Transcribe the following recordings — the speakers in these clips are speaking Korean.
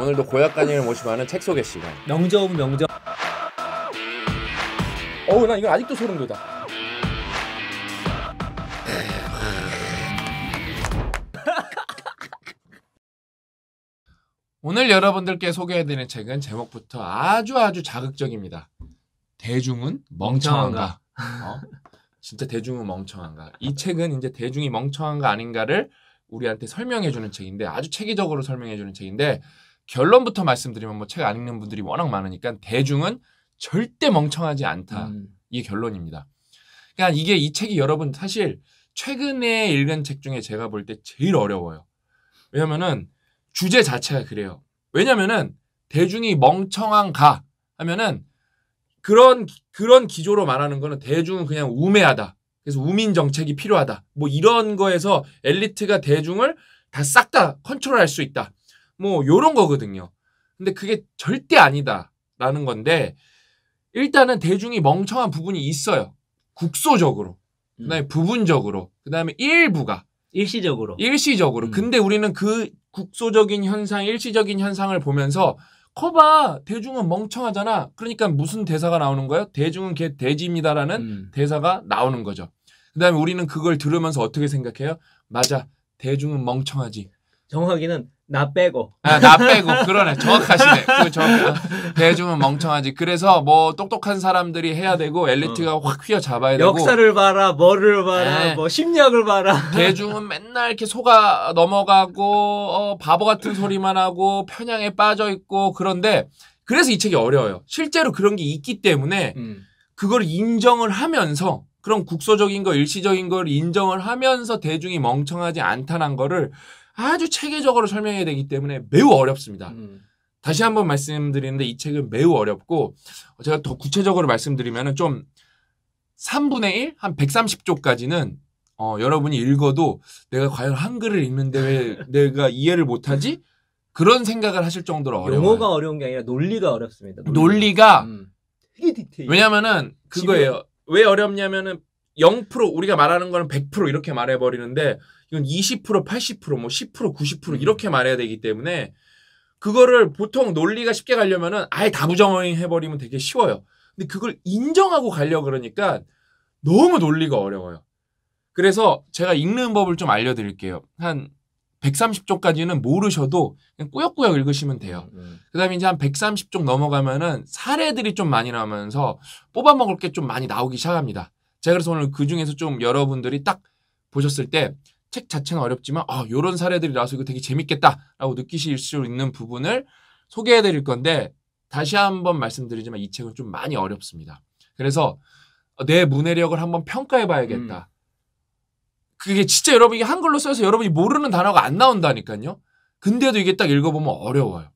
오늘도 고약간이를 모시면은 책 소개 시간. 명저 오 명저. 어우 나 이건 아직도 소름 돋아. 오늘 여러분들께 소개해드리는 책은 제목부터 아주 아주 자극적입니다. 대중은 멍청한가. 어? 진짜 대중은 멍청한가. 이 책은 이제 대중이 멍청한가 아닌가를 우리한테 설명해주는 책인데 아주 체계적으로 설명해주는 책인데 결론부터 말씀드리면 뭐 책 안 읽는 분들이 워낙 많으니까 대중은 절대 멍청하지 않다. 음. 이게 결론입니다. 그러니까 이게 이 책이 여러분 사실 최근에 읽은 책 중에 제가 볼 때 제일 어려워요. 왜냐면은 주제 자체가 그래요. 왜냐면은 대중이 멍청한가 하면은 그런 그런 기조로 말하는 거는 대중은 그냥 우매하다. 그래서 우민 정책이 필요하다. 뭐 이런 거에서 엘리트가 대중을 다 싹다 다 컨트롤할 수 있다. 뭐 요런 거거든요. 근데 그게 절대 아니다라는 건데 일단은 대중이 멍청한 부분이 있어요. 국소적으로. 그다음에 음. 부분적으로. 그다음에 일부가 일시적으로. 일시적으로. 음. 근데 우리는 그 국소적인 현상, 일시적인 현상을 보면서 커봐 대중은 멍청하잖아. 그러니까 무슨 대사가 나오는 거예요? 대중은 개 돼지입니다라는 음. 대사가 나오는 거죠. 그다음에 우리는 그걸 들으면서 어떻게 생각해요? 맞아. 대중은 멍청하지. 정확히는 나 빼고. 아, 나 빼고. 그러네. 정확하시네. 그 정확. 아, 대중은 멍청하지. 그래서 뭐 똑똑한 사람들이 해야 되고 엘리트가 어. 확 휘어잡아야 되고. 역사를 봐라, 뭐를 봐라, 네. 뭐 심리학을 봐라. 대중은 맨날 이렇게 속아 넘어가고 어, 바보 같은 소리만 하고 편향에 빠져 있고 그런데 그래서 이 책이 어려워요. 실제로 그런 게 있기 때문에 음. 그걸 인정을 하면서 그런 국소적인 거, 일시적인 걸 인정을 하면서 대중이 멍청하지 않다는 거를 아주 체계적으로 설명해야 되기 때문에 매우 어렵습니다. 음. 다시 한번 말씀드리는데 이 책은 매우 어렵고 어, 제가 더 구체적으로 말씀드리면 좀 3분의 1? 한 130조까지는 어, 여러분이 읽어도 내가 과연 한글을 읽는데 왜 내가 이해를 못하지? 그런 생각을 하실 정도로 어려워요. 영어가 어려운 게 아니라 논리가 어렵습니다. 논리. 가 음. 되게 디테일. 왜냐면은 그거예요. 지금... 왜 어렵냐면은 0% 우리가 말하는 거는 100% 이렇게 말해 버리는데 이건 20% 80%뭐 10% 90% 이렇게 말해야 되기 때문에 그거를 보통 논리가 쉽게 가려면은 아예 다 부정해버리면 되게 쉬워요. 근데 그걸 인정하고 가려 그러니까 너무 논리가 어려워요. 그래서 제가 읽는 법을 좀 알려드릴게요. 한 130쪽까지는 모르셔도 그냥 꾸역꾸역 읽으시면 돼요. 음. 음. 그 다음에 이제 한 130쪽 넘어가면은 사례들이 좀 많이 나오면서 뽑아먹을 게 좀 많이 나오기 시작합니다. 제가 그래서 오늘 그 중에서 좀 여러분들이 딱 보셨을 때책 자체는 어렵지만 아 이런 사례들이 나와서 이거 되게 재밌겠다라고 느끼실 수 있는 부분을 소개해드릴 건데 다시 한번 말씀드리지만 이 책은 좀 많이 어렵습니다. 그래서 어, 내 문해력을 한번 평가해봐야겠다. 음. 그게 진짜 여러분이 한글로 써서 여러분이 모르는 단어가 안 나온다니까요. 근데도 이게 딱 읽어보면 어려워요.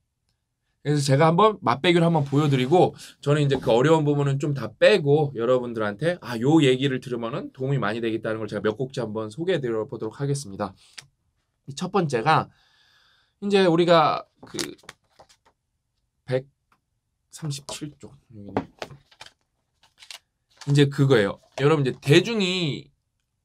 그래서 제가 한번 맛배기를 한번 보여드리고 저는 이제 그 어려운 부분은 좀 다 빼고 여러분들한테 아 요 얘기를 들으면은 도움이 많이 되겠다는 걸 제가 몇 곡지 한번 소개해드려 보도록 하겠습니다. 첫 번째가 이제 우리가 그 137조 이제 그거예요. 여러분 이제 대중이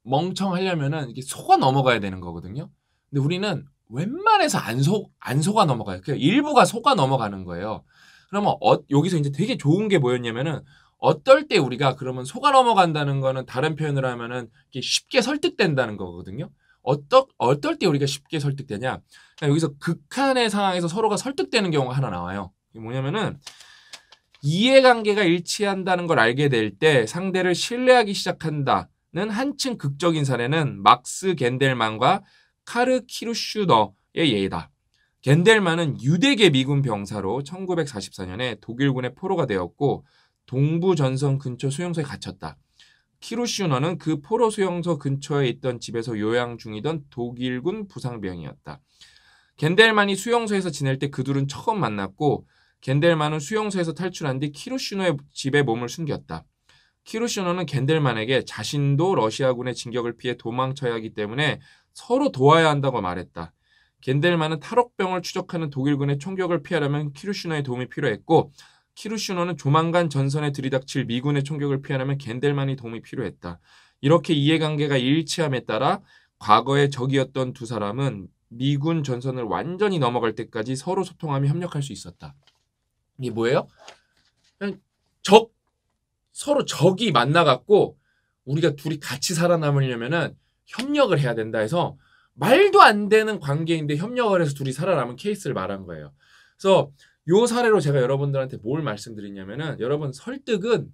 멍청하려면은 이게 속아 넘어가야 되는 거거든요. 근데 우리는 웬만해서 안 속, 안 속아 넘어가요. 그냥 그러니까 일부가 속아 넘어가는 거예요. 그러면 어, 여기서 이제 되게 좋은 게 뭐였냐면은 어떨 때 우리가 그러면 속아 넘어간다는 거는 다른 표현을 하면은 쉽게 설득된다는 거거든요. 어떠, 어떨 때 우리가 쉽게 설득되냐. 그러니까 여기서 극한의 상황에서 서로가 설득되는 경우가 하나 나와요. 이게 뭐냐면은 이해관계가 일치한다는 걸 알게 될 때 상대를 신뢰하기 시작한다는 한층 극적인 사례는 막스 겐델만과 카르키루슈너의 예이다. 겐델만은 유대계 미군 병사로 1944년에 독일군의 포로가 되었고 동부 전선 근처 수용소에 갇혔다. 키루슈너는 그 포로 수용소 근처에 있던 집에서 요양 중이던 독일군 부상병이었다. 겐델만이 수용소에서 지낼 때 그둘은 처음 만났고 겐델만은 수용소에서 탈출한 뒤 키루슈너의 집에 몸을 숨겼다. 키루슈너는 겐델만에게 자신도 러시아군의 진격을 피해 도망쳐야 하기 때문에 서로 도와야 한다고 말했다. 겐델만은 탈옥병을 추적하는 독일군의 총격을 피하려면 키루슈너의 도움이 필요했고 키루슈너는 조만간 전선에 들이닥칠 미군의 총격을 피하려면 겐델만이 도움이 필요했다. 이렇게 이해관계가 일치함에 따라 과거의 적이었던 두 사람은 미군 전선을 완전히 넘어갈 때까지 서로 소통하며 협력할 수 있었다. 이게 뭐예요? 적 서로 적이 만나갖고 우리가 둘이 같이 살아남으려면은 협력을 해야 된다 해서 말도 안 되는 관계인데 협력을 해서 둘이 살아남은 케이스를 말한 거예요. 그래서 요 사례로 제가 여러분들한테 뭘 말씀드리냐면은 여러분 설득은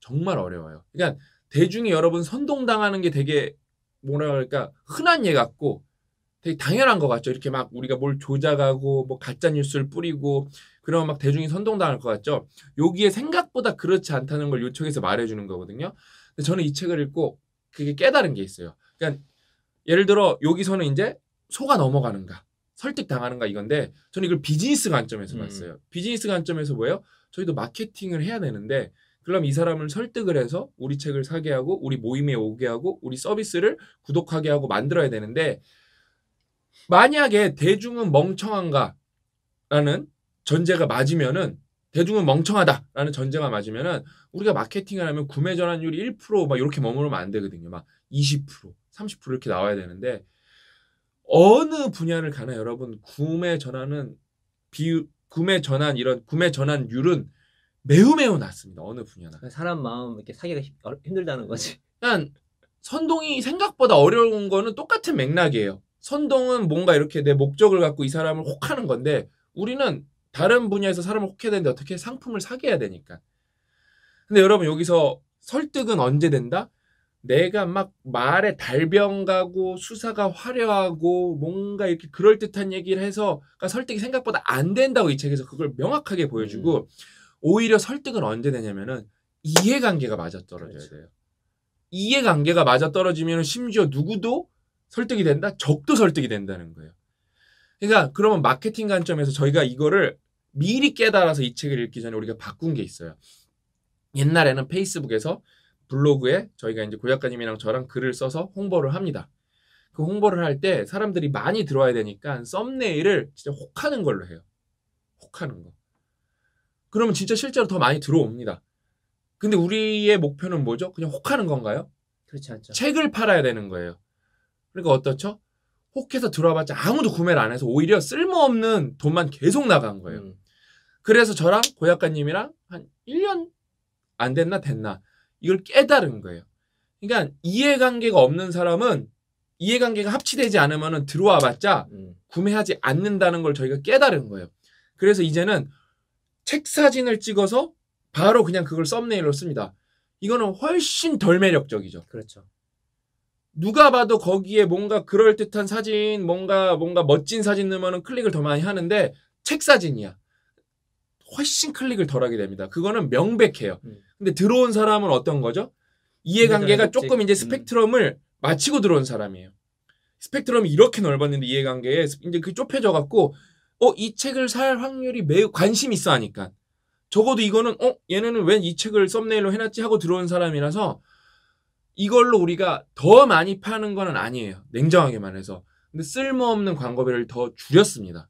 정말 어려워요. 그러니까 대중이 여러분 선동당하는 게 되게 뭐라 그럴까 흔한 예 같고 되게 당연한 것 같죠. 이렇게 막 우리가 뭘 조작하고 뭐 가짜 뉴스를 뿌리고 그러면 막 대중이 선동당할 것 같죠. 여기에 생각보다 그렇지 않다는 걸 요청해서 말해주는 거거든요. 근데 저는 이 책을 읽고 그게 깨달은 게 있어요. 그러니까 예를 들어 여기서는 이제 소가 넘어가는가 설득당하는가 이건데 저는 이걸 비즈니스 관점에서 음. 봤어요. 비즈니스 관점에서 뭐예요? 저희도 마케팅을 해야 되는데 그럼 이 사람을 설득을 해서 우리 책을 사게 하고 우리 모임에 오게 하고 우리 서비스를 구독하게 하고 만들어야 되는데 만약에 대중은 멍청한가라는 전제가 맞으면은 대중은 멍청하다라는 전제가 맞으면은 우리가 마케팅을 하면 구매 전환율이 1%막 이렇게 머무르면 안 되거든요. 막 20%. 30% 이렇게 나와야 되는데 어느 분야를 가나 여러분 구매 전환은 비 구매 전환 이런 구매 전환율은 매우 매우 낮습니다. 어느 분야나. 그 사람 마음 이렇게 사기가 어, 힘들다는 거지. 그냥 선동이 생각보다 어려운 거는 똑같은 맥락이에요. 선동은 뭔가 이렇게 내 목적을 갖고 이 사람을 혹하는 건데 우리는 다른 분야에서 사람을 혹해야 되는데 어떻게 상품을 사게 해야 되니까. 근데 여러분 여기서 설득은 언제 된다? 내가 막 말에 달병 가고 수사가 화려하고 뭔가 이렇게 그럴 듯한 얘기를 해서 그러니까 설득이 생각보다 안 된다고 이 책에서 그걸 명확하게 보여주고 음. 오히려 설득은 언제 되냐면은 이해관계가 맞아 떨어져야 돼요. 이해관계가 맞아 떨어지면 심지어 누구도 설득이 된다, 적도 설득이 된다는 거예요. 그러니까 그러면 마케팅 관점에서 저희가 이거를 미리 깨달아서 이 책을 읽기 전에 우리가 바꾼 게 있어요. 옛날에는 페이스북에서 블로그에 저희가 이제 고작가님이랑 저랑 글을 써서 홍보를 합니다. 그 홍보를 할 때 사람들이 많이 들어와야 되니까 썸네일을 진짜 혹하는 걸로 해요. 혹하는 거. 그러면 진짜 실제로 더 많이 들어옵니다. 근데 우리의 목표는 뭐죠? 그냥 혹하는 건가요? 그렇지 않죠. 책을 팔아야 되는 거예요. 그러니까 어떻죠? 혹해서 들어와봤자 아무도 구매를 안 해서 오히려 쓸모없는 돈만 계속 나간 거예요. 음. 그래서 저랑 고약가님이랑 한 1년 안 됐나 됐나 이걸 깨달은 거예요. 그러니까 이해관계가 없는 사람은 이해관계가 합치되지 않으면 들어와봤자 음. 구매하지 않는다는 걸 저희가 깨달은 거예요. 그래서 이제는 책 사진을 찍어서 바로 그냥 그걸 썸네일로 씁니다. 이거는 훨씬 덜 매력적이죠. 그렇죠. 누가 봐도 거기에 뭔가 그럴듯한 사진, 뭔가 뭔가 멋진 사진 넣으면 클릭을 더 많이 하는데 책 사진이야. 훨씬 클릭을 덜 하게 됩니다. 그거는 명백해요. 음. 근데 들어온 사람은 어떤 거죠? 이해관계가 조금 그러니까 이제 스펙트럼을 마치고 들어온 사람이에요. 스펙트럼이 이렇게 넓었는데 이해관계에 이제 그 좁혀져 갖고 어 이 책을 살 확률이 매우 관심 있어 하니까 적어도 이거는 어 얘네는 왜이 책을 썸네일로 해놨지 하고 들어온 사람이라서 이걸로 우리가 더 많이 파는 거는 아니에요 냉정하게 말해서 근데 쓸모없는 광고비를 더 줄였습니다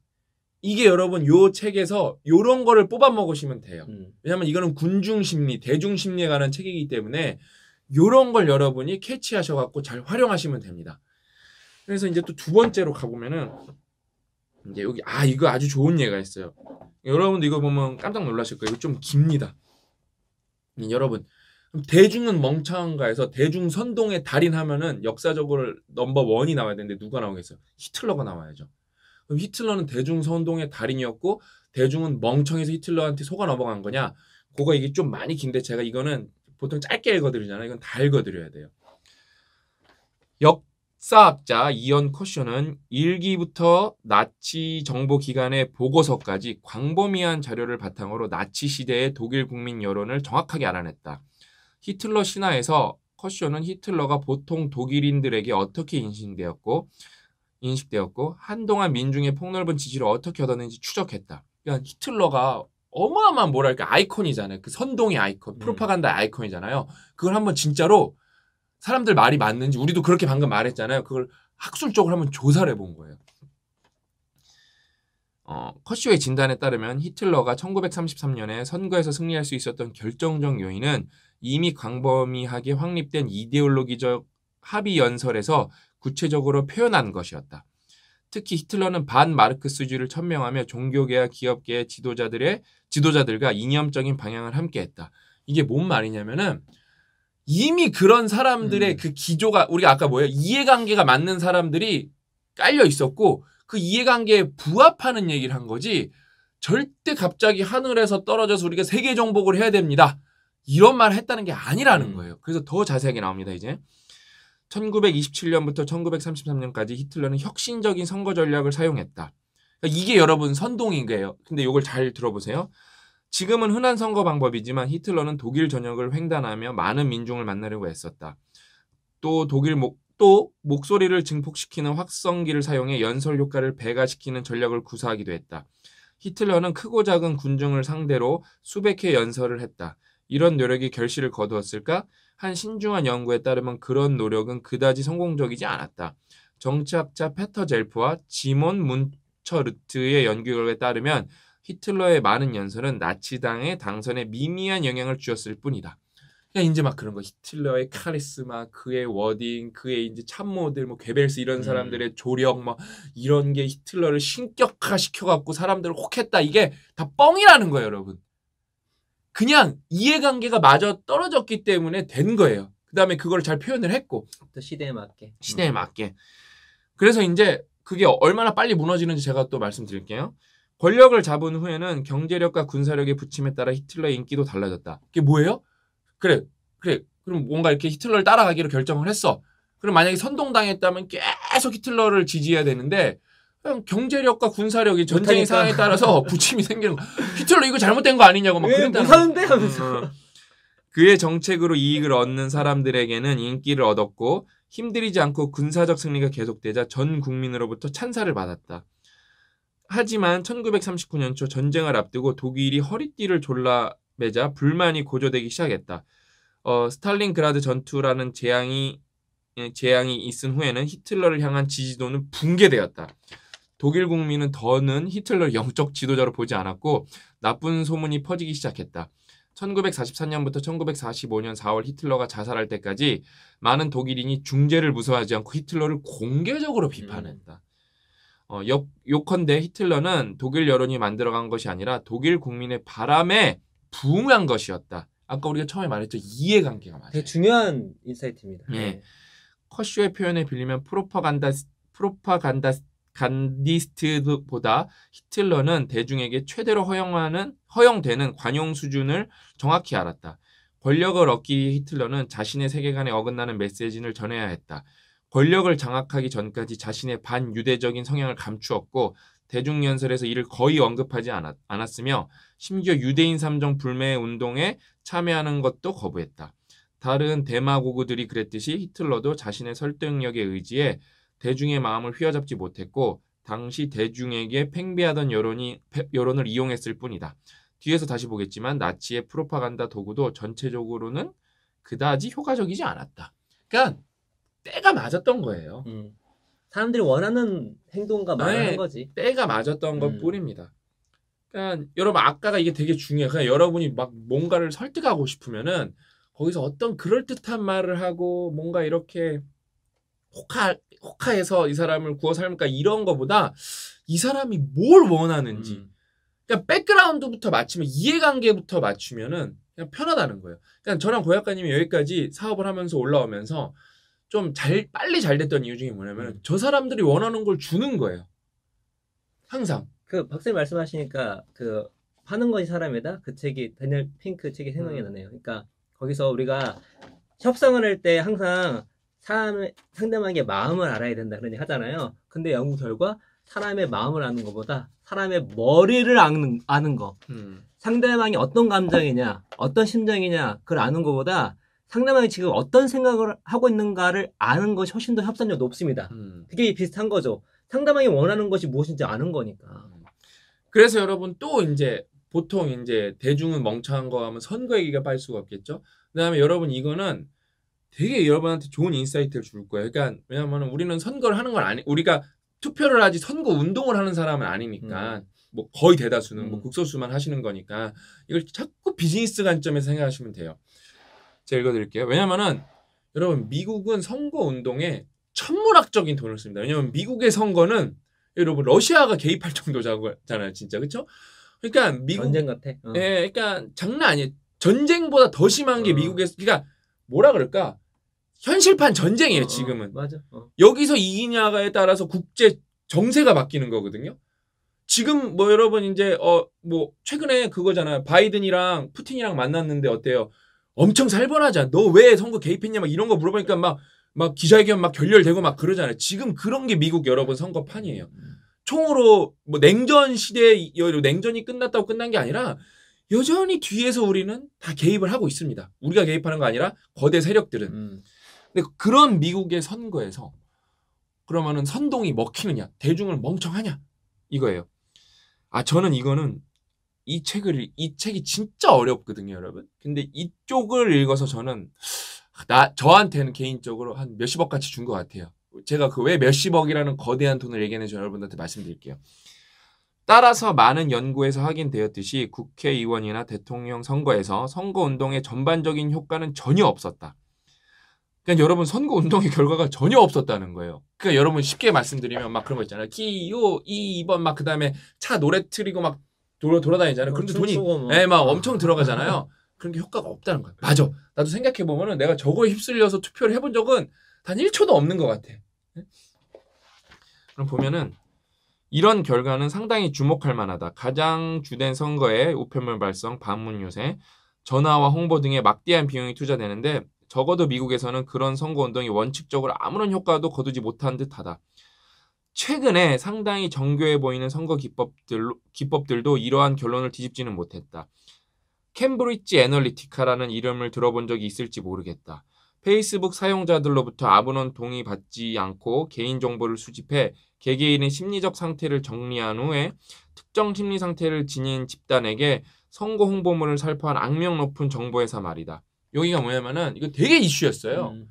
이게 여러분 요 책에서 요런 거를 뽑아 먹으시면 돼요. 음. 왜냐면 이거는 군중 심리, 대중 심리에 관한 책이기 때문에 요런 걸 여러분이 캐치하셔 갖고 잘 활용하시면 됩니다. 그래서 이제 또 두 번째로 가 보면은 이제 여기 아 이거 아주 좋은 예가 있어요. 여러분도 이거 보면 깜짝 놀라실 거예요. 이거 좀 깁니다. 여러분 대중은 멍청한가에서 대중 선동의 달인 하면은 역사적으로 넘버 원이 나와야 되는데 누가 나오겠어요? 히틀러가 나와야죠. 그럼 히틀러는 대중 선동의 달인이었고 대중은 멍청해서 히틀러한테 속아 넘어간 거냐? 그거 이게 좀 많이 긴데 제가 이거는 보통 짧게 읽어드리잖아요. 이건 다 읽어드려야 돼요. 역사학자 이언 커쇼는 일기부터 나치 정보 기관의 보고서까지 광범위한 자료를 바탕으로 나치 시대의 독일 국민 여론을 정확하게 알아냈다. 히틀러 신화에서 커쇼는 히틀러가 보통 독일인들에게 어떻게 인식되었고 인식되었고 한동안 민중의 폭넓은 지지를 어떻게 얻었는지 추적했다. 그러니까 히틀러가 어마어마한 뭐랄까 아이콘이잖아요. 그 선동의 아이콘, 음. 프로파간다 의 아이콘이잖아요. 그걸 한번 진짜로 사람들 말이 맞는지 우리도 그렇게 방금 말했잖아요. 그걸 학술적으로 한번 조사를 해본 거예요. 어, 커쇼의 진단에 따르면 히틀러가 1933년에 선거에서 승리할 수 있었던 결정적 요인은 이미 광범위하게 확립된 이데올로기적 합의 연설에서 구체적으로 표현한 것이었다. 특히 히틀러는 반 마르크스주의를 천명하며 종교계와 기업계의 지도자들의 지도자들과 이념적인 방향을 함께했다. 이게 뭔 말이냐면은 이미 그런 사람들의 음. 그 기조가 우리가 아까 뭐예요? 이해관계가 맞는 사람들이 깔려 있었고 그 이해관계에 부합하는 얘기를 한 거지 절대 갑자기 하늘에서 떨어져서 우리가 세계 정복을 해야 됩니다. 이런 말을 했다는 게 아니라는 음. 거예요. 그래서 더 자세하게 나옵니다, 이제. 1927년부터 1933년까지 히틀러는 혁신적인 선거 전략을 사용했다. 그러니까 이게 여러분 선동인 거예요. 근데 이걸 잘 들어보세요. 지금은 흔한 선거 방법이지만 히틀러는 독일 전역을 횡단하며 많은 민중을 만나려고 했었다또 독일 목, 또 목소리를 증폭시키는 확성기를 사용해 연설 효과를 배가시키는 전략을 구사하기도 했다. 히틀러는 크고 작은 군중을 상대로 수백 회 연설을 했다. 이런 노력이 결실을 거두었을까? 한 신중한 연구에 따르면 그런 노력은 그다지 성공적이지 않았다. 정치학자 페터 젤프와 지몬 문처르트의 연구 결과에 따르면 히틀러의 많은 연설은 나치당의 당선에 미미한 영향을 주었을 뿐이다. 그냥 이제 막 그런 거 히틀러의 카리스마, 그의 워딩, 그의 이제 참모들 뭐 괴벨스 이런 음. 사람들의 조력 뭐 이런 게 히틀러를 신격화 시켜갖고 사람들을 혹했다 이게 다 뻥이라는 거예요, 여러분. 그냥 이해관계가 마저 떨어졌기 때문에 된 거예요. 그 다음에 그걸 잘 표현을 했고. 또 시대에 맞게. 시대에 맞게. 그래서 이제 그게 얼마나 빨리 무너지는지 제가 또 말씀드릴게요. 권력을 잡은 후에는 경제력과 군사력의 부침에 따라 히틀러의 인기도 달라졌다. 그게 뭐예요? 그래, 그래. 그럼 뭔가 이렇게 히틀러를 따라가기로 결정을 했어. 그럼 만약에 선동당했다면 계속 히틀러를 지지해야 되는데 그냥 경제력과 군사력이 전쟁 의 상황에 따라서 부침이 생기는 거. 히틀러 이거 잘못된 거 아니냐고 막 그랬다. 어. 그의 정책으로 이익을 얻는 사람들에게는 인기를 얻었고 힘들이지 않고 군사적 승리가 계속되자 전 국민으로부터 찬사를 받았다. 하지만 1939년 초 전쟁을 앞두고 독일이 허리띠를 졸라매자 불만이 고조되기 시작했다. 어, 스탈린그라드 전투라는 재앙이 예, 재앙이 있은 후에는 히틀러를 향한 지지도는 붕괴되었다. 독일 국민은 더는 히틀러 영적 지도자로 보지 않았고 나쁜 소문이 퍼지기 시작했다. 1 9 4 3년부터 1945년 4월 히틀러가 자살할 때까지 많은 독일인이 중재를 무서워하지 않고 히틀러를 공개적으로 비판했다. 음. 어, 역, 요컨대 히틀러는 독일 여론이 만들어간 것이 아니라 독일 국민의 바람에 부응한 것이었다. 아까 우리가 처음에 말했죠. 이해관계가 맞아요. 되게 중요한 인사이트입니다. 네. 네. 커쇼의 표현에 빌리면 프로파간다, 프로파간다 간디스트보다 히틀러는 대중에게 최대로 허용하는 허용되는 관용 수준을 정확히 알았다. 권력을 얻기 위해 히틀러는 자신의 세계관에 어긋나는 메시지를 전해야 했다. 권력을 장악하기 전까지 자신의 반유대적인 성향을 감추었고 대중연설에서 이를 거의 언급하지 않았, 않았으며 심지어 유대인 삼정 불매 운동에 참여하는 것도 거부했다. 다른 대마고구들이 그랬듯이 히틀러도 자신의 설득력에 의지해 대중의 마음을 휘어잡지 못했고 당시 대중에게 팽배하던 여론이 여론을 이용했을 뿐이다. 뒤에서 다시 보겠지만 나치의 프로파간다 도구도 전체적으로는 그다지 효과적이지 않았다. 그러니까 때가 맞았던 거예요. 음. 사람들이 원하는 행동과 말을 네. 한 거지. 때가 맞았던 것 음. 뿐입니다. 그러니까 여러분 아까가 이게 되게 중요해. 요그러니까 여러분이 막 뭔가를 설득하고 싶으면은 거기서 어떤 그럴 듯한 말을 하고 뭔가 이렇게 호카 호카에서 이 사람을 구워 삶을까 이런 거보다 이 사람이 뭘 원하는지 음. 그러 그러니까 백그라운드부터 맞추면 이해관계부터 맞추면은 그냥 편하다는 거예요. 그러 그러니까 저랑 고약가님이 여기까지 사업을 하면서 올라오면서 좀 잘 빨리 잘 됐던 이유 중에 뭐냐면 음. 저 사람들이 원하는 걸 주는 거예요. 항상. 그 박사님 말씀하시니까 그 파는 것이 사람이다 그 책이 다니엘 핑크 책이 생각이 음. 나네요. 그러니까 거기서 우리가 협상을 할 때 항상 사람 상대방의 마음을 알아야 된다 그런 얘기 하잖아요. 근데 연구 결과 사람의 마음을 아는 것보다 사람의 머리를 아는, 아는 거. 음. 상대방이 어떤 감정이냐, 어떤 심정이냐, 그걸 아는 것보다 상대방이 지금 어떤 생각을 하고 있는가를 아는 것이 훨씬 더 협상력 높습니다. 음. 그게 비슷한 거죠. 상대방이 원하는 것이 무엇인지 아는 거니까. 음. 그래서 여러분 또 이제 보통 이제 대중은 멍청한 거 하면 선거 얘기가 빠질 수가 없겠죠. 그다음에 여러분 이거는 되게 여러분한테 좋은 인사이트를 줄 거예요. 그러니까 왜냐하면 우리는 선거를 하는 건 아니 우리가 투표를 하지 선거 운동을 하는 사람은 아니니까 음. 뭐 거의 대다수는 뭐 음. 뭐 국소수만 하시는 거니까 이걸 자꾸 비즈니스 관점에서 생각하시면 돼요. 제가 읽어드릴게요. 왜냐면 여러분 미국은 선거 운동에 천문학적인 돈을 씁니다. 왜냐면 미국의 선거는 여러분 러시아가 개입할 정도잖아요, 진짜 그렇죠? 그러니까 미국 전쟁 같아. 어. 예, 그러니까 장난 아니에요. 전쟁보다 더 심한 게 어. 미국에서 그러니까 뭐라 그럴까? 현실판 전쟁이에요, 어, 어, 지금은. 맞아. 어. 여기서 이기냐에 따라서 국제 정세가 바뀌는 거거든요. 지금 뭐 여러분 이제 어 뭐 최근에 그거잖아요. 바이든이랑 푸틴이랑 만났는데 어때요? 엄청 살벌하지않너왜 선거 개입했냐 막 이런 거 물어보니까 막 막 기자회견 막 결렬되고 막 그러잖아요. 지금 그런 게 미국 여러분 선거판이에요. 음. 총으로 뭐 냉전 시대에 냉전이 끝났다고 끝난 게 아니라 여전히 뒤에서 우리는 다 개입을 하고 있습니다. 우리가 개입하는 거 아니라 거대 세력들은. 음. 근데 그런 미국의 선거에서 그러면은 선동이 먹히느냐, 대중을 멍청하냐 이거예요. 아 저는 이거는 이 책을 이 책이 진짜 어렵거든요, 여러분. 근데 이쪽을 읽어서 저는 나 저한테는 개인적으로 한 몇십억 같이 준 것 같아요. 제가 그 왜 몇십억이라는 거대한 돈을 얘기하는지 여러분한테 말씀드릴게요. 따라서 많은 연구에서 확인되었듯이 국회의원이나 대통령 선거에서 선거운동의 전반적인 효과는 전혀 없었다. 그러니까 여러분 선거 운동의 결과가 전혀 없었다는 거예요. 그러니까 여러분 쉽게 말씀드리면 막 그런 거 있잖아요. 기요 이번막 그다음에 차 노래 틀리고 막 돌아 돌아다니잖아요. 그런데 돈이 에막 뭐. 예, 아. 엄청 들어가잖아요. 그런 게 효과가 없다는 거예요. 맞아. 나도 생각해 보면은 내가 저거에 휩쓸려서 투표를 해본 적은 단 1초도 없는 것 같아. 예? 그럼 보면은 이런 결과는 상당히 주목할 만하다. 가장 주된 선거에 우편물 발송, 방문 요새, 전화와 홍보 등의 막대한 비용이 투자되는데 적어도 미국에서는 그런 선거운동이 원칙적으로 아무런 효과도 거두지 못한 듯하다. 최근에 상당히 정교해 보이는 선거 기법들로, 기법들도 이러한 결론을 뒤집지는 못했다. 캠브리지 애널리티카라는 이름을 들어본 적이 있을지 모르겠다. 페이스북 사용자들로부터 아무런 동의 받지 않고 개인 정보를 수집해 개개인의 심리적 상태를 정리한 후에 특정 심리 상태를 지닌 집단에게 선거 홍보물을 살포한 악명 높은 정보회사 말이다. 여기가 뭐냐면은 이거 되게 이슈였어요. 음.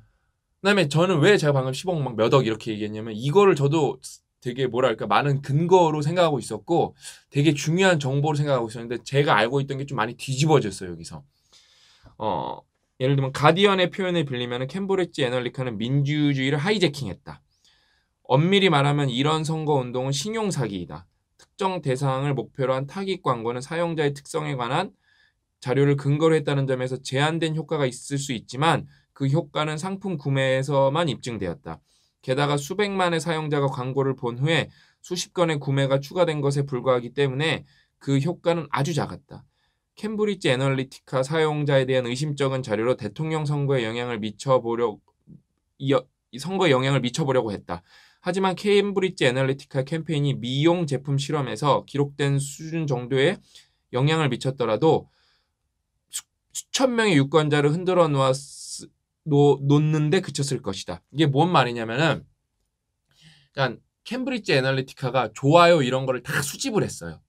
그다음에 저는 왜 제가 방금 10억 막몇 억 이렇게 얘기했냐면 이거를 저도 되게 뭐랄까 많은 근거로 생각하고 있었고 되게 중요한 정보로 생각하고 있었는데 제가 알고 있던 게 좀 많이 뒤집어졌어요 여기서. 어 예를 들면 가디언의 표현을 빌리면 캠브리지 애널리카는 민주주의를 하이제킹했다. 엄밀히 말하면 이런 선거 운동은 신용 사기이다. 특정 대상을 목표로 한 타깃 광고는 사용자의 특성에 관한 자료를 근거로 했다는 점에서 제한된 효과가 있을 수 있지만 그 효과는 상품 구매에서만 입증되었다. 게다가 수백만의 사용자가 광고를 본 후에 수십 건의 구매가 추가된 것에 불과하기 때문에 그 효과는 아주 작았다. 캠브리지 애널리티카 사용자에 대한 의심적인 자료로 대통령 선거에 영향을 미쳐보려 선거에 영향을 미쳐보려고 했다. 하지만 캠브리지 애널리티카 캠페인이 미용 제품 실험에서 기록된 수준 정도의 영향을 미쳤더라도 수천 명의 유권자를 흔들어 놓았, 놓, 놓는데 그쳤을 것이다. 이게 뭔 말이냐면은, 그러니까 캠브리지 애널리티카가 좋아요 이런 거를 다 수집을 했어요.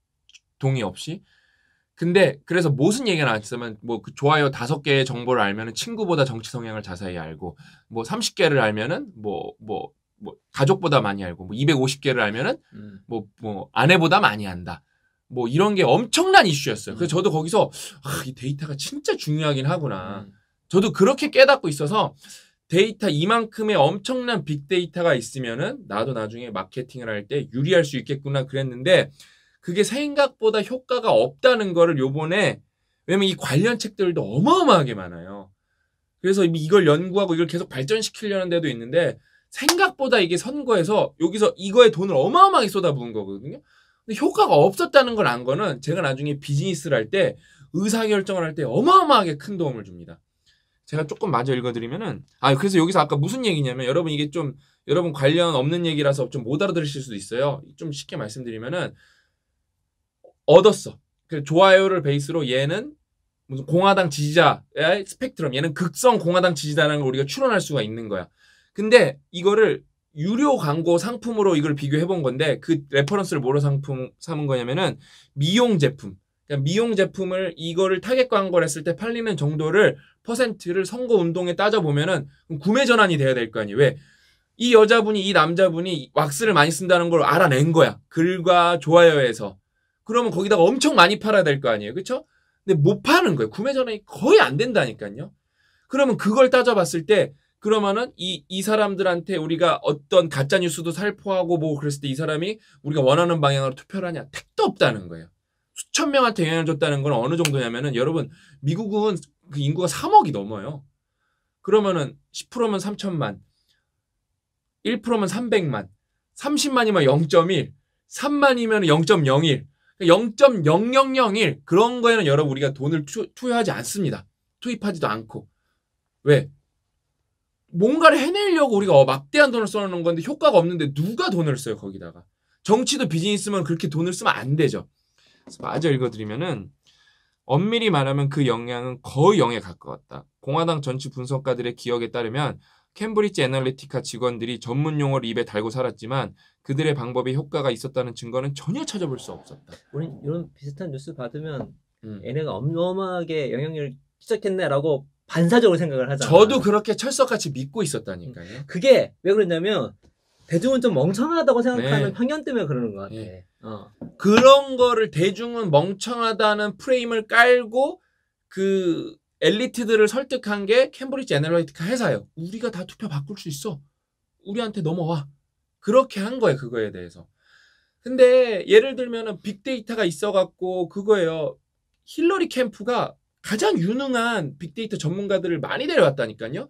동의 없이. 근데 그래서 무슨 얘기가 나왔냐면 뭐그 좋아요 다섯 개의 정보를 알면은 친구보다 정치 성향을 자세히 알고 뭐 삼십 개를 알면은 뭐 뭐뭐 뭐, 뭐 가족보다 많이 알고 뭐 이백오십 개를 알면은 뭐뭐 음. 뭐 아내보다 많이 안다. 뭐 이런 게 엄청난 이슈였어요. 음. 그래서 저도 거기서 아, 이 데이터가 진짜 중요하긴 하구나. 음. 저도 그렇게 깨닫고 있어서 데이터 이만큼의 엄청난 빅데이터가 있으면은 나도 나중에 마케팅을 할 때 유리할 수 있겠구나 그랬는데 그게 생각보다 효과가 없다는 거를 요번에 왜냐면 이 관련 책들도 어마어마하게 많아요. 그래서 이걸 연구하고 이걸 계속 발전시키려는 데도 있는데 생각보다 이게 선거에서 여기서 이거에 돈을 어마어마하게 쏟아부은 거거든요. 근데 효과가 없었다는 걸 안 거는 제가 나중에 비즈니스를 할 때 의사결정을 할 때 어마어마하게 큰 도움을 줍니다. 제가 조금 마저 읽어드리면은 아 그래서 여기서 아까 무슨 얘기냐면 여러분 이게 좀 여러분 관련 없는 얘기라서 좀 못 알아들으실 수도 있어요. 좀 쉽게 말씀드리면은 얻었어. 그 좋아요를 베이스로 얘는 무슨 공화당 지지자의 스펙트럼 얘는 극성 공화당 지지자라는 걸 우리가 추론할 수가 있는 거야. 근데 이거를 유료 광고 상품으로 이걸 비교해 본 건데 그 레퍼런스를 뭐로 상품 삼은 거냐면은 미용 제품. 그러니까 미용 제품을 이거를 타겟 광고를 했을 때 팔리는 정도를 퍼센트를 선거 운동에 따져 보면은 구매 전환이 돼야 될 거 아니에요. 왜? 이 여자분이 이 남자분이 왁스를 많이 쓴다는 걸 알아낸 거야. 글과 좋아요에서. 그러면 거기다가 엄청 많이 팔아야 될 거 아니에요. 그쵸 근데 못 파는 거예요. 구매 전환이 거의 안 된다니까요. 그러면 그걸 따져봤을 때 그러면은 이, 이 사람들한테 우리가 어떤 가짜뉴스도 살포하고 뭐 그랬을 때 이 사람이 우리가 원하는 방향으로 투표를 하냐? 택도 없다는 거예요. 수천 명한테 영향을 줬다는 건 어느 정도냐면은 여러분, 미국은 그 인구가 3억이 넘어요. 그러면은 10%면 3천만, 1%면 300만, 30만이면 0.1, 3만이면 0.01, 0.0001 그런 거에는 여러분 우리가 돈을 투, 투여하지 않습니다. 투입하지도 않고. 왜? 뭔가를 해내려고 우리가 어, 막대한 돈을 써놓는 건데 효과가 없는데 누가 돈을 써요 거기다가 정치도 비즈니스면 그렇게 돈을 쓰면 안 되죠. 마저 읽어드리면은 엄밀히 말하면 그 영향은 거의 영에 가까웠다. 공화당 전치 분석가들의 기억에 따르면 캠브리지 애널리티카 직원들이 전문 용어를 입에 달고 살았지만 그들의 방법에 효과가 있었다는 증거는 전혀 찾아볼 수 없었다. 우린 이런 비슷한 뉴스 받으면 음. 얘네가 어마어마하게 영향력을 시작했네라고 반사적으로 생각을 하잖아. 요 저도 그렇게 철석같이 믿고 있었다니까요. 음. 그게 왜그러냐면 대중은 좀 멍청하다고 생각하는 네. 편견 때문에 그러는 것 같아. 네. 어. 그런 거를 대중은 멍청하다는 프레임을 깔고 그 엘리트들을 설득한 게 캠브리지 애널리티카 회사예요. 우리가 다 투표 바꿀 수 있어. 우리한테 넘어와. 그렇게 한 거예요. 그거에 대해서. 근데 예를 들면은 빅데이터가 있어갖고 그거예요. 힐러리 캠프가 가장 유능한 빅데이터 전문가들을 많이 데려왔다니까요.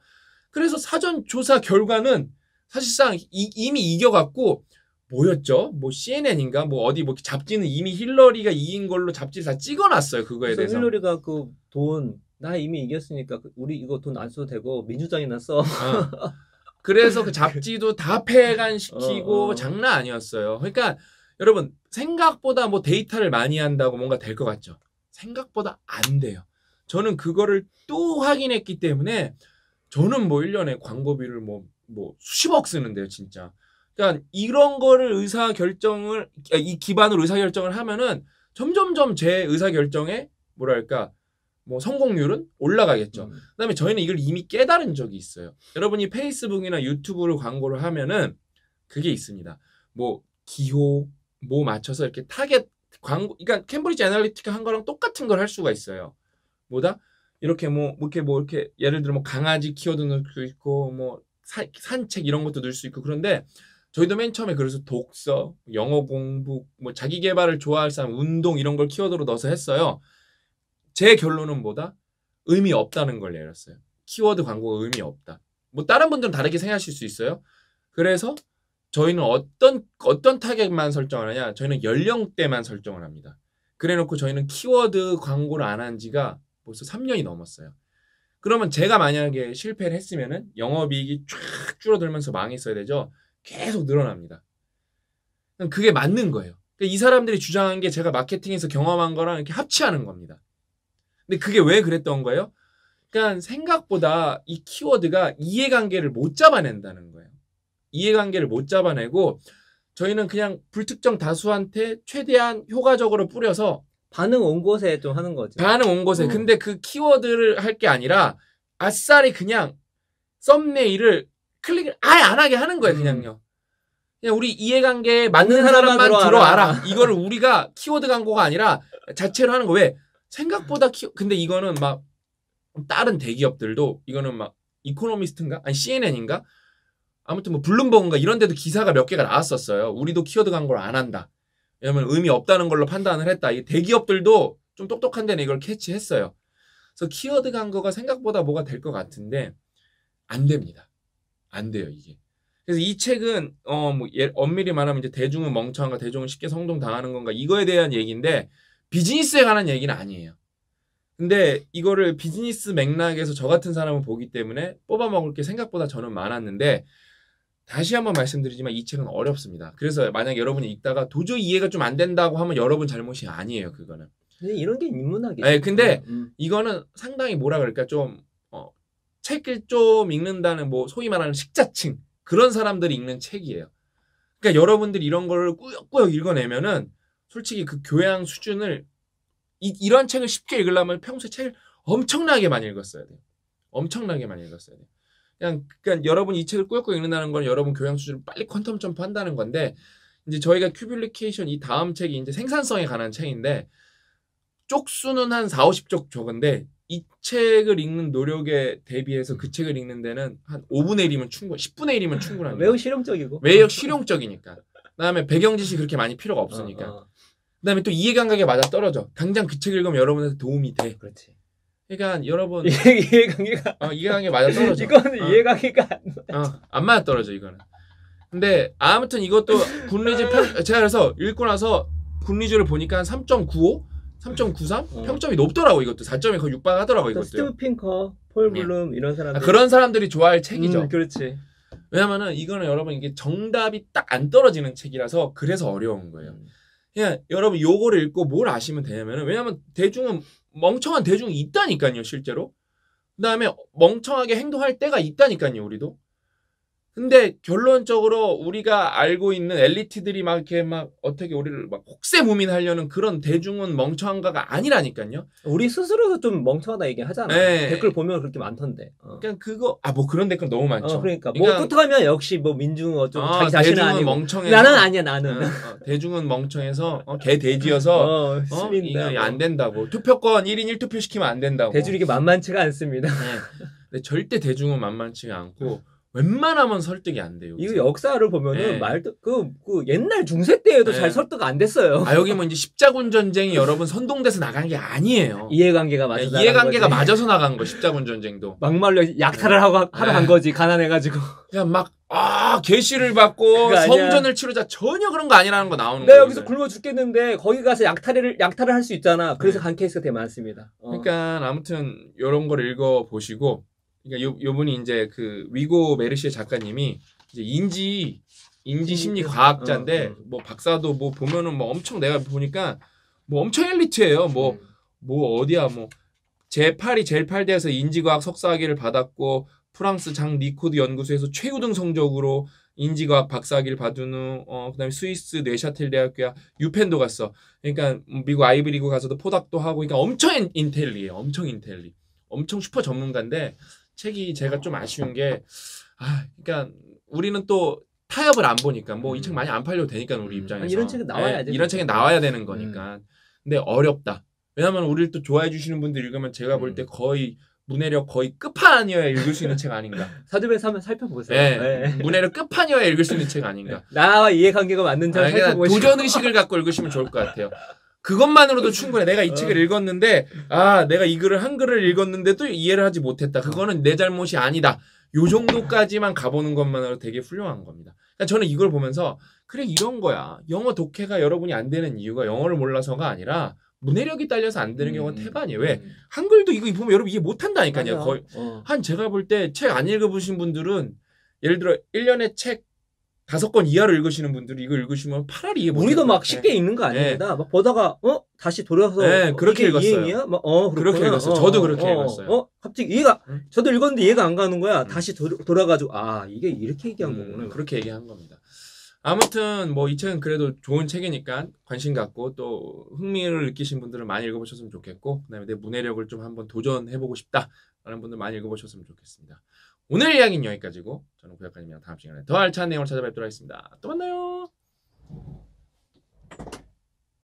그래서 사전 조사 결과는 사실상 이, 미 이겨갔고 뭐였죠? 뭐 CNN인가 뭐 어디 뭐 잡지는 이미 힐러리가 이긴 걸로 잡지 다 찍어놨어요 그거에 대해서. 힐러리가 그 돈 나 이미 이겼으니까 그 우리 이거 돈 안 써도 되고 민주당이나 써. 어. 그래서 그 잡지도 다 폐간시키고 어, 어. 장난 아니었어요. 그러니까 여러분 생각보다 뭐 데이터를 많이 한다고 뭔가 될 것 같죠? 생각보다 안 돼요. 저는 그거를 또 확인했기 때문에 저는 뭐 1년에 광고비를 뭐, 뭐 수십억 쓰는데요, 진짜. 그러니까 이런 거를 의사 결정을, 아, 이 기반으로 의사 결정을 하면은 점점점 제 의사 결정에 뭐랄까, 뭐 성공률은 올라가겠죠. 음. 그다음에 저희는 이걸 이미 깨달은 적이 있어요. 여러분이 페이스북이나 유튜브를 광고를 하면은 그게 있습니다. 뭐 기호 뭐 맞춰서 이렇게 타겟 광고 그러니까 캠브리지 애널리티카 한 거랑 똑같은 걸 할 수가 있어요. 뭐다 이렇게 뭐, 뭐 이렇게 뭐 이렇게 예를 들어 뭐 강아지 키워드 넣을 수 있고 뭐 사, 산책 이런 것도 넣을 수 있고 그런데 저희도 맨 처음에 그래서 독서, 영어 공부, 뭐 자기 개발을 좋아할 사람, 운동 이런 걸 키워드로 넣어서 했어요. 제 결론은 뭐다? 의미 없다는 걸 내렸어요. 키워드 광고가 의미 없다. 뭐 다른 분들은 다르게 생각하실 수 있어요. 그래서 저희는 어떤 어떤 타겟만 설정을 하냐? 저희는 연령대만 설정을 합니다. 그래놓고 저희는 키워드 광고를 안 한 지가 벌써 3년이 넘었어요. 그러면 제가 만약에 실패를 했으면은 영업이익이 쫙 줄어들면서 망했어야 되죠. 계속 늘어납니다. 그게 맞는 거예요. 그러니까 이 사람들이 주장한 게 제가 마케팅에서 경험한 거랑 이렇게 합치하는 겁니다. 근데 그게 왜 그랬던 거예요? 그러니까 생각보다 이 키워드가 이해관계를 못 잡아낸다는 거예요. 이해관계를 못 잡아내고 저희는 그냥 불특정 다수한테 최대한 효과적으로 뿌려서 반응 온 곳에 좀 하는 거지. 반응 온 곳에. 음. 근데 그 키워드를 할 게 아니라 아싸리 그냥 썸네일을 클릭을 아예 안 하게 하는 거예요, 음. 그냥요. 그냥 우리 이해관계에 맞는, 사람만, 사람만 들어와라. 들어와라. 이거를 우리가 키워드 광고가 아니라 자체로 하는 거 왜? 생각보다 키워 근데 이거는 막 다른 대기업들도 이거는 막 이코노미스트인가? 아니 CNN인가? 아무튼 뭐 블룸버그인가 이런 데도 기사가 몇 개가 나왔었어요. 우리도 키워드 광고를 안 한다. 왜냐면 의미 없다는 걸로 판단을 했다. 이 대기업들도 좀 똑똑한 데는 이걸 캐치했어요. 그래서 키워드 간거가 생각보다 뭐가 될 것 같은데 안 됩니다. 안 돼요 이게. 그래서 이 책은 어뭐 예, 엄밀히 말하면 이제 대중은 멍청한가 대중은 쉽게 성동 당하는 건가 이거에 대한 얘기인데 비즈니스에 관한 얘기는 아니에요. 근데 이거를 비즈니스 맥락에서 저 같은 사람을 보기 때문에 뽑아먹을 게 생각보다 저는 많았는데 다시 한번 말씀드리지만 이 책은 어렵습니다. 그래서 만약 여러분이 읽다가 도저히 이해가 좀 안 된다고 하면 여러분 잘못이 아니에요. 그거는. 근데 이런 게 인문학이죠. 네, 근데 음. 음. 이거는 상당히 뭐라 그럴까 좀 어, 책을 좀 읽는다는 뭐 소위 말하는 식자층 그런 사람들이 읽는 책이에요. 그러니까 여러분들이 이런 거를 꾸역꾸역 읽어내면은 솔직히 그 교양 수준을 이, 이, 런 책을 쉽게 읽으려면 평소에 책을 엄청나게 많이 읽었어야 돼요. 엄청나게 많이 읽었어야 돼요. 그냥 그러니까 여러분 이 책을 꾸역꾸 읽는다는 건 여러분 교양 수준을 빨리 퀀텀 점프한다는 건데 이제 저희가 큐빌리케이션 이 다음 책이 이제 생산성에 관한 책인데 쪽수는 한 4, 50쪽 적은데 이 책을 읽는 노력에 대비해서 그 책을 읽는 데는 한 5분의 1이면 충분, 10분의 1이면 충분합니다. 매우 실용적이고. 매우 실용적이니까. 그다음에 배경 지식이 그렇게 많이 필요가 없으니까. 어, 어. 그다음에 또 이해감각에 맞아 떨어져. 당장 그 책 읽으면 여러분한테 도움이 돼. 그렇지. 그러니까 여러분 이해, 관계가 어, 이해관계 맞아 떨어져. 이거는 어. 이해관계가 어, 안, 맞아 떨어져 이거는. 근데 아무튼 이것도 군리즈 평, 제가 그래서 읽고 나서 군리즈를 보니까 3.95, 3.93 어. 평점이 높더라고 이것도 4점이 거의 육박하더라고 이것도. 스티브 핑커, 폴 네. 블룸 네. 이런 사람들. 아, 그런 사람들이 좋아할 책이죠. 음, 그렇지. 왜냐면은 이거는 여러분 이게 정답이 딱 안 떨어지는 책이라서 그래서 어려운 거예요. 음. 그냥 여러분 요거를 읽고 뭘 아시면 되냐면은 왜냐면 대중은 멍청한 대중이 있다니까요, 실제로. 그다음에 멍청하게 행동할 때가 있다니까요, 우리도. 근데 결론적으로 우리가 알고 있는 엘리트들이 막 이렇게 막 어떻게 우리를 막 혹세무민하려는 그런 대중은 멍청한가가 아니라니까요. 우리 스스로도 좀 멍청하다 얘기하잖아. 네. 댓글 보면 그렇게 많던데. 어. 그냥 그러니까 그거 아 뭐 그런 댓글 너무 많죠. 어, 그러니까 뭐그러니 끝하면 역시 뭐 민중 은 어쩌 어, 아, 자기 자신은 아니고 멍청해서, 나는 아니야 나는 네, 어, 대중은 멍청해서 어, 개 돼지여서 어, 어 이거 안 된다고 투표권 1인 1투표 시키면 안 된다고. 대중이 이게 만만치가 않습니다. 네. 절대 대중은 만만치가 않고. 어. 웬만하면 설득이 안 돼요. 이거 역사를 보면은 네. 말도 그, 그 옛날 중세 때에도 네. 잘 설득 안 됐어요. 아 여기 뭐 이제 십자군 전쟁이 여러분 선동돼서 나간 게 아니에요. 이해관계가 맞아. 네, 이해관계가 거지. 맞아서 나간 거 십자군 전쟁도. 막말로 약탈을 네. 하고 하러 간 네. 거지 가난해가지고. 그냥 막 아, 계시를 받고 성전을 치르자 전혀 그런 거 아니라는 거 나오는 네, 거예요. 여기서 굶어 죽겠는데 거기 가서 약탈을 약탈을 할 수 있잖아. 그래서 간 케이스가 되게 많습니다. 어. 그러니까 아무튼 이런 걸 읽어 보시고 그러니까 요 요분이 이제 그 위고 메르시의 작가님이 이제 인지 인지 음, 심리 음, 과학자인데 음, 뭐 박사도 뭐 보면은 뭐 엄청 내가 보니까 뭐 엄청 엘리트예요. 뭐뭐 뭐 어디야 뭐 제8이 제8대에서 인지과학 석사학위를 받았고 프랑스 장 니코드 연구소에서 최우등 성적으로 인지과학 박사학위를 받은 후, 어, 그 다음에 스위스 뇌샤텔 대학교야 유펜도 갔어. 그러니까 미국 아이브리그 가서도 포닥도 하고, 그러니까 엄청 인텔리예요. 엄청 인텔리. 엄청 슈퍼 전문가인데 책이 제가 좀 아쉬운 게 아, 그러니까 우리는 또 타협을 안 보니까 뭐 이책 음. 많이 안 팔려도 되니까 우리 음. 입장에서 이런 책은 예, 나와야 돼. 이런 책은 나와야 되는 거니까. 음. 근데 어렵다. 왜냐면 우리를 또 좋아해 주시는 분들 읽으면 제가 볼 때 거의 문해력 거의 끝판이어야 읽을 수 있는 책 아닌가. 사두배 사면 살펴보세요. 네. 네. 문해력 끝판이어야 읽을 수 있는 책 아닌가. 나와 이해관계가 맞는지 아, 그러니까 살펴보시고. 도전 의식을 갖고 읽으시면 좋을 것 같아요. 그것만으로도 충분해. 내가 이 책을 어. 읽었는데 아 내가 이 글을 한 글을 읽었는데또 이해를 하지 못했다. 그거는 내 잘못이 아니다. 요 정도까지만 가보는 것만으로 되게 훌륭한 겁니다. 그러니까 저는 이걸 보면서 그래 이런 거야. 영어 독해가 여러분이 안 되는 이유가 영어를 몰라서가 아니라 문해력이 딸려서 안 되는 경우가 음. 태반이에요. 왜? 한글도 이거 보면 여러분 이게못 한다니까요. 거의 어. 한 제가 볼 때 책 안 읽어보신 분들은 예를 들어 1년에 책 다섯 권 이하를 읽으시는 분들이 이거 읽으시면 팔할 이해 못 우리도 막 쉽게 네. 읽는 거 아닙니다. 네. 막 보다가 어 다시 돌아서 네, 뭐 어, 그렇게 읽었어요. 이해냐? 막, 어 그렇게 그렇구 읽었어요. 저도 어, 그렇게 어, 읽었어요. 어, 갑자기 이해가 음. 저도 읽었는데 이해가 안 가는 거야. 응. 음. 다시 도, 돌아가지고 아 이게 이렇게 얘기한 음, 거구나. 그렇게 얘기한 겁니다. 아무튼 뭐 이 책은 그래도 좋은 책이니까 관심 갖고 또 흥미를 느끼신 분들은 많이 읽어보셨으면 좋겠고 그다음에 내 문해력을 좀 한번 도전해보고 싶다라는 분들 많이 읽어보셨으면 좋겠습니다. 오늘 이야기는 여기까지고 저는 구약관님이랑 다음 시간에 더 알찬 내용을 찾아뵙도록 하겠습니다. 또 만나요.